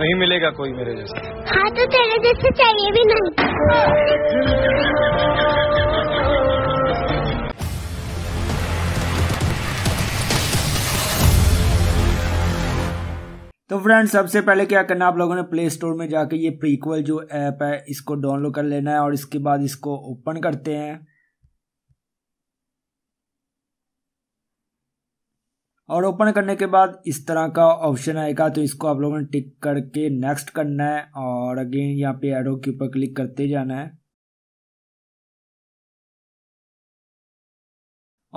नहीं मिलेगा कोई मेरे जैसे हाँ तो तेरे जैसे चाहिए भी नहीं तो फ्रेंड्स सबसे पहले क्या करना आप लोगों ने प्ले स्टोर में जाके ये प्रीक्वल जो ऐप है इसको डाउनलोड कर लेना है और इसके बाद इसको ओपन करते हैं और ओपन करने के बाद इस तरह का ऑप्शन आएगा तो इसको आप लोगों ने टिक करके नेक्स्ट करना है और अगेन यहाँ पे एरो के ऊपर क्लिक करते जाना है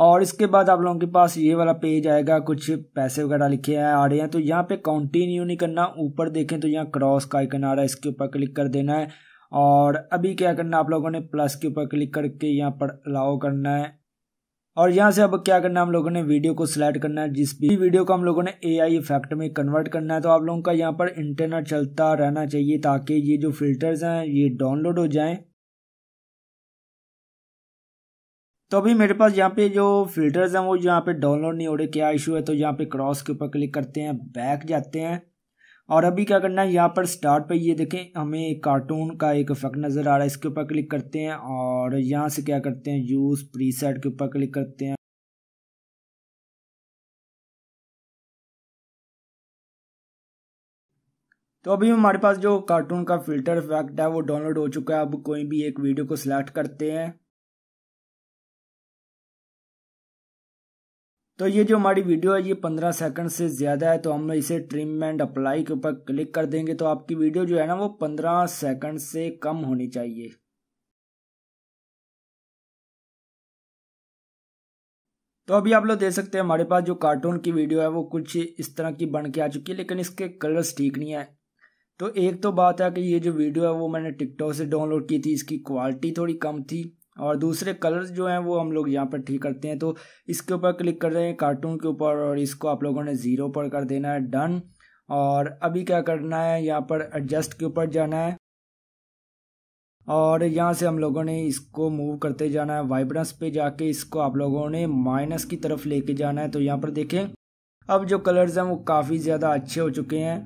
और इसके बाद आप लोगों के पास ये वाला पेज आएगा कुछ पैसे वगैरह लिखे हैं आ रहे हैं तो यहाँ पे कंटिन्यू नहीं करना ऊपर देखें तो यहाँ क्रॉस का आइकन आ रहा है इसके ऊपर क्लिक कर देना है और अभी क्या करना आप लोगों ने प्लस के ऊपर क्लिक करके यहाँ पर अलाउ करना है और यहाँ से अब क्या करना है हम लोगों ने वीडियो को सिलेक्ट करना है जिस भी वीडियो को हम लोगों ने एआई इफेक्ट में कन्वर्ट करना है तो आप लोगों का यहाँ पर इंटरनेट चलता रहना चाहिए ताकि ये जो फिल्टर्स हैं ये डाउनलोड हो जाएं तो अभी मेरे पास यहाँ पे जो फिल्टर्स हैं वो यहाँ पे डाउनलोड नहीं हो रहे क्या इशू है तो यहाँ पे क्रॉस के ऊपर क्लिक करते हैं बैक जाते हैं और अभी क्या करना है यहाँ पर स्टार्ट पे ये देखें हमें कार्टून का एक इफेक्ट नज़र आ रहा है इसके ऊपर क्लिक करते हैं और यहाँ से क्या करते हैं यूज़ प्रीसेट के ऊपर क्लिक करते हैं तो अभी हमारे पास जो कार्टून का फिल्टर इफेक्ट है वो डाउनलोड हो चुका है अब कोई भी एक वीडियो को सिलेक्ट करते हैं तो ये जो हमारी वीडियो है ये पंद्रह सेकंड से ज़्यादा है तो हम इसे ट्रिम एंड अप्लाई के ऊपर क्लिक कर देंगे तो आपकी वीडियो जो है ना वो पंद्रह सेकंड से कम होनी चाहिए तो अभी आप लोग देख सकते हैं हमारे पास जो कार्टून की वीडियो है वो कुछ इस तरह की बन के आ चुकी है लेकिन इसके कलर्स ठीक नहीं है तो एक तो बात है कि ये जो वीडियो है वो मैंने टिकटॉक से डाउनलोड की थी इसकी क्वालिटी थोड़ी कम थी और दूसरे कलर्स जो हैं वो हम लोग यहाँ पर ठीक करते हैं तो इसके ऊपर क्लिक कर रहे हैं कार्टून के ऊपर और इसको आप लोगों ने ज़ीरो पर कर देना है डन और अभी क्या करना है यहाँ पर एडजस्ट के ऊपर जाना है और यहाँ से हम लोगों ने इसको मूव करते जाना है वाइब्रेंस पे जाके इसको आप लोगों ने माइनस की तरफ लेके जाना है तो यहाँ पर देखें अब जो कलर्स हैं वो काफ़ी ज़्यादा अच्छे हो चुके हैं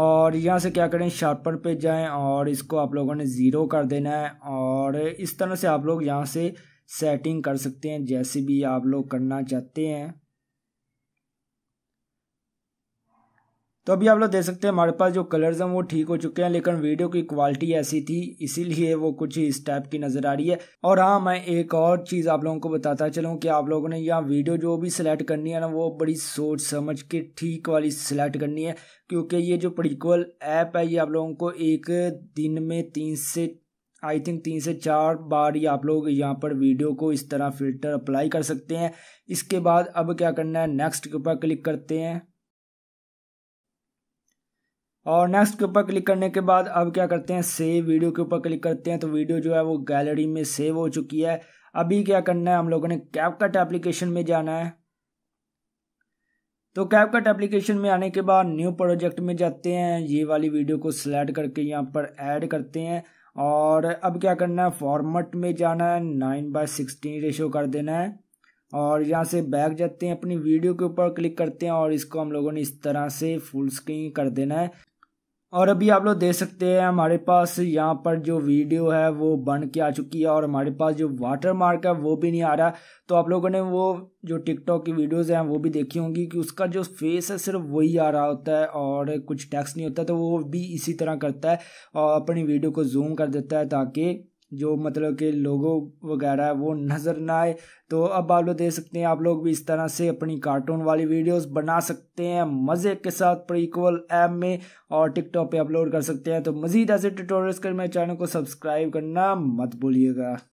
और यहाँ से क्या करें शार्पर पे जाएं और इसको आप लोगों ने ज़ीरो कर देना है और इस तरह से आप लोग यहाँ से सेटिंग कर सकते हैं जैसे भी आप लोग करना चाहते हैं तो अभी आप लोग देख सकते हैं हमारे पास जो कलर्स हैं वो ठीक हो चुके हैं लेकिन वीडियो की क्वालिटी ऐसी थी इसीलिए वो कुछ इस टाइप की नज़र आ रही है और हाँ मैं एक और चीज़ आप लोगों को बताता चलूँ कि आप लोगों ने यहाँ वीडियो जो भी सिलेक्ट करनी है ना वो बड़ी सोच समझ के ठीक वाली सिलेक्ट करनी है क्योंकि ये जो प्रिक्वल ऐप है ये आप लोगों को एक दिन में तीन से आई थिंक तीन से चार बार ही आप लोग यहाँ पर वीडियो को इस तरह फिल्टर अप्लाई कर सकते हैं इसके बाद अब क्या करना है नेक्स्ट के ऊपर क्लिक करते हैं और नेक्स्ट के ऊपर क्लिक करने के बाद अब क्या करते हैं सेव वीडियो के ऊपर क्लिक करते हैं तो वीडियो जो है वो गैलरी में सेव हो चुकी है अभी क्या करना है हम लोगों ने कैपकट एप्लीकेशन में जाना है तो कैपकट एप्लीकेशन में आने के बाद न्यू प्रोजेक्ट में जाते हैं ये वाली वीडियो को सिलेक्ट करके यहाँ पर ऐड करते हैं और अब क्या करना है फॉर्मेट में जाना है नाइन बाय सिक्सटीन रेशो कर देना है और यहाँ से बैक जाते हैं अपनी वीडियो के ऊपर क्लिक करते हैं और इसको हम लोगों ने इस तरह से फुल स्क्रीन कर देना है और अभी आप लोग देख सकते हैं हमारे पास यहाँ पर जो वीडियो है वो बन के आ चुकी है और हमारे पास जो वाटर मार्क है वो भी नहीं आ रहा तो आप लोगों ने वो जो टिकटॉक की वीडियोस हैं वो भी देखी होंगी कि उसका जो फेस है सिर्फ वही आ रहा होता है और कुछ टैक्स नहीं होता तो वो भी इसी तरह करता है और अपनी वीडियो को जूम कर देता है ताकि जो मतलब के लोगों वगैरह वो नज़र ना आए तो अब आप लोग देख सकते हैं आप लोग भी इस तरह से अपनी कार्टून वाली वीडियोस बना सकते हैं मज़े के साथ प्रीक्वल ऐप में और टिकटॉक पे अपलोड कर सकते हैं तो मज़ीद ऐसे ट्यूटोरियल्स कर मेरे चैनल को सब्सक्राइब करना मत भूलिएगा